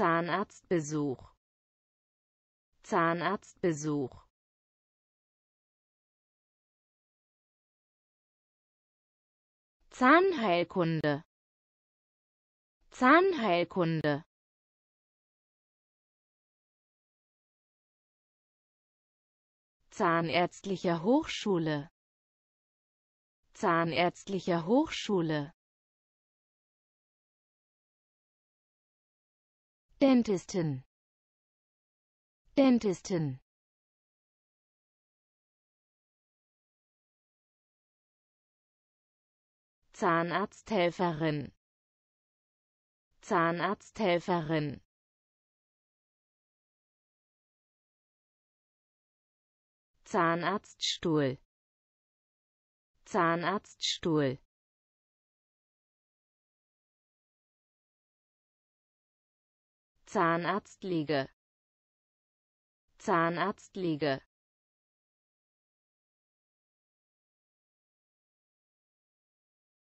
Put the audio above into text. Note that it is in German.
Zahnarztbesuch Zahnarztbesuch Zahnheilkunde Zahnheilkunde Zahnärztlicher Hochschule Zahnärztlicher Hochschule Dentisten Dentisten Zahnarzthelferin Zahnarzthelferin Zahnarztstuhl Zahnarztstuhl Zahnarztliege Zahnarztliege